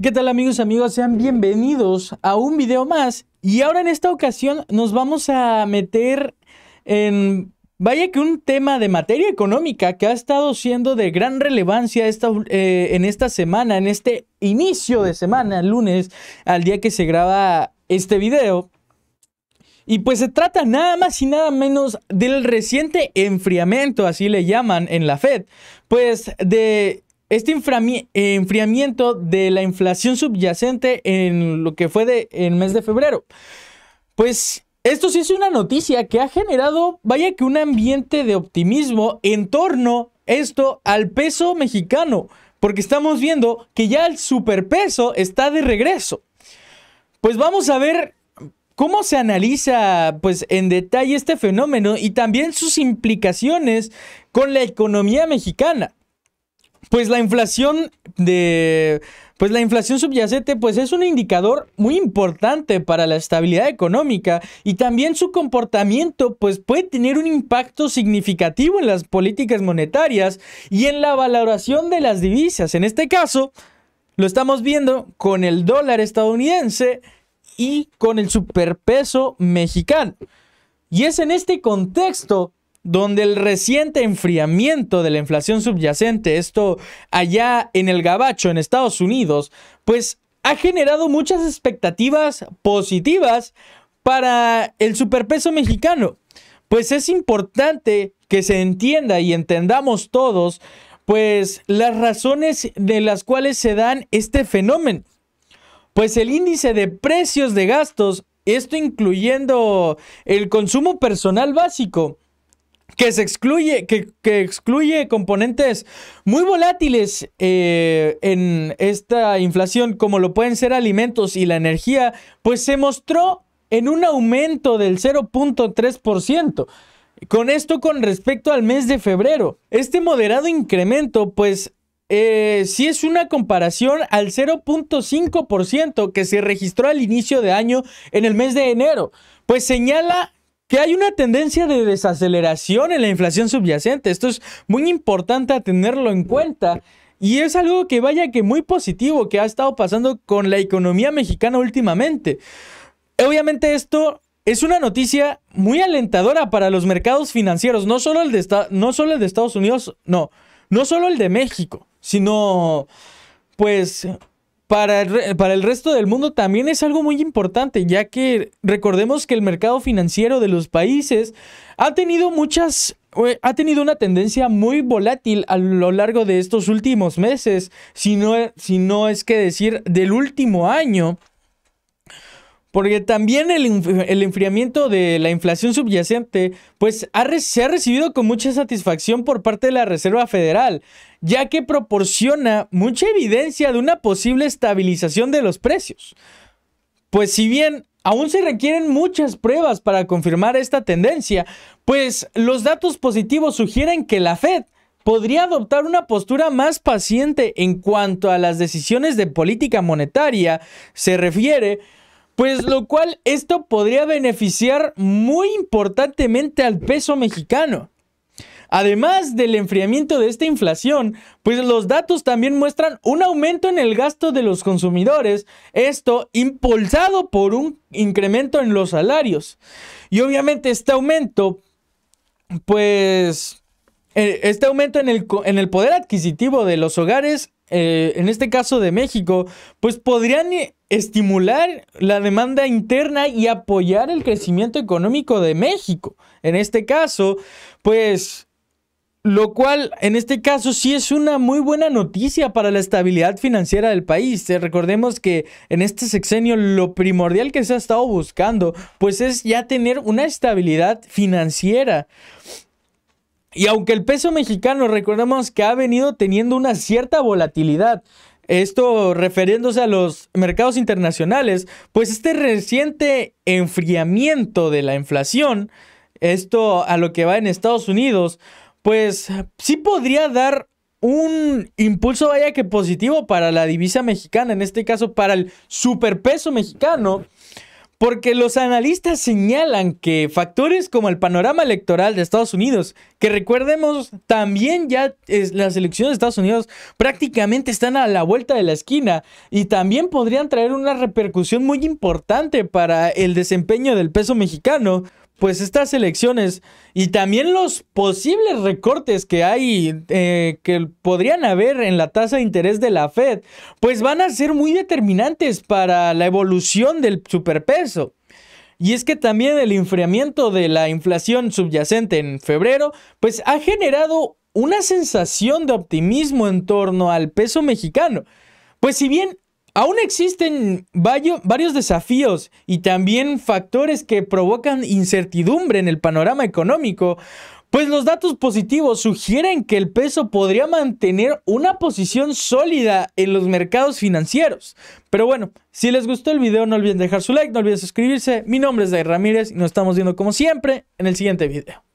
¿Qué tal amigos y amigas? Sean bienvenidos a un video más. Y ahora en esta ocasión nos vamos a meter en... Vaya que un tema de materia económica que ha estado siendo de gran relevancia esta, eh, en esta semana, en este inicio de semana, lunes, al día que se graba este video. Y pues se trata nada más y nada menos del reciente enfriamiento, así le llaman en la Fed, pues de este enfriamiento de la inflación subyacente en lo que fue de, el mes de febrero. Pues esto sí es una noticia que ha generado, vaya que un ambiente de optimismo en torno esto al peso mexicano, porque estamos viendo que ya el superpeso está de regreso. Pues vamos a ver cómo se analiza pues en detalle este fenómeno y también sus implicaciones con la economía mexicana. Pues la inflación de. Pues la inflación subyacente pues es un indicador muy importante para la estabilidad económica y también su comportamiento pues puede tener un impacto significativo en las políticas monetarias y en la valoración de las divisas. En este caso, lo estamos viendo con el dólar estadounidense y con el superpeso mexicano. Y es en este contexto donde el reciente enfriamiento de la inflación subyacente, esto allá en el Gabacho, en Estados Unidos, pues ha generado muchas expectativas positivas para el superpeso mexicano. Pues es importante que se entienda y entendamos todos, pues las razones de las cuales se dan este fenómeno. Pues el índice de precios de gastos, esto incluyendo el consumo personal básico, que se excluye, que, excluye componentes muy volátiles eh, en esta inflación, como lo pueden ser alimentos y la energía, pues se mostró en un aumento del 0.3%. Con esto con respecto al mes de febrero. Este moderado incremento, pues eh, si es una comparación al 0.5% que se registró al inicio de año en el mes de enero, pues señala que hay una tendencia de desaceleración en la inflación subyacente. Esto es muy importante a tenerlo en cuenta. Y es algo que vaya que muy positivo que ha estado pasando con la economía mexicana últimamente. Obviamente esto es una noticia muy alentadora para los mercados financieros, no solo el de, no solo el de Estados Unidos, no, no solo el de México, sino pues para el, para el resto del mundo también es algo muy importante, ya que recordemos que el mercado financiero de los países ha tenido muchas eh, ha tenido una tendencia muy volátil a lo largo de estos últimos meses, si si no es que decir del último año. Porque también el, enfriamiento de la inflación subyacente, pues ha, se ha recibido con mucha satisfacción por parte de la Reserva Federal, ya que proporciona mucha evidencia de una posible estabilización de los precios. Pues si bien aún se requieren muchas pruebas para confirmar esta tendencia, pues los datos positivos sugieren que la Fed podría adoptar una postura más paciente en cuanto a las decisiones de política monetaria se refiere, pues lo cual esto podría beneficiar muy importantemente al peso mexicano. Además del enfriamiento de esta inflación, pues los datos también muestran un aumento en el gasto de los consumidores, esto impulsado por un incremento en los salarios. Y obviamente este aumento, pues, e, este aumento en el, en el poder adquisitivo de los hogares, eh, en este caso de México, pues podrían estimular la demanda interna y apoyar el crecimiento económico de México. En este caso, pues lo cual en este caso sí es una muy buena noticia para la estabilidad financiera del país. Eh, recordemos que en este sexenio lo primordial que se ha estado buscando pues es ya tener una estabilidad financiera. Y aunque el peso mexicano recordemos que ha venido teniendo una cierta volatilidad, esto refiriéndose a los mercados internacionales, pues este reciente enfriamiento de la inflación, esto a lo que va en Estados Unidos, pues sí podría dar un impulso vaya que positivo para la divisa mexicana, en este caso para el superpeso mexicano porque los analistas señalan que factores como el panorama electoral de Estados Unidos, que recuerdemos también ya las elecciones de Estados Unidos prácticamente están a la vuelta de la esquina y también podrían traer una repercusión muy importante para el desempeño del peso mexicano, pues estas elecciones y también los posibles recortes que hay, eh, que podrían haber en la tasa de interés de la Fed, pues van a ser muy determinantes para la evolución del superpeso. Y es que también el enfriamiento de la inflación subyacente en febrero, pues ha generado una sensación de optimismo en torno al peso mexicano. Pues si bien Aún existen varios desafíos y también factores que provocan incertidumbre en el panorama económico, pues los datos positivos sugieren que el peso podría mantener una posición sólida en los mercados financieros. Pero bueno, si les gustó el video no olviden dejar su like, no olviden suscribirse. Mi nombre es Day Ramírez y nos estamos viendo como siempre en el siguiente video.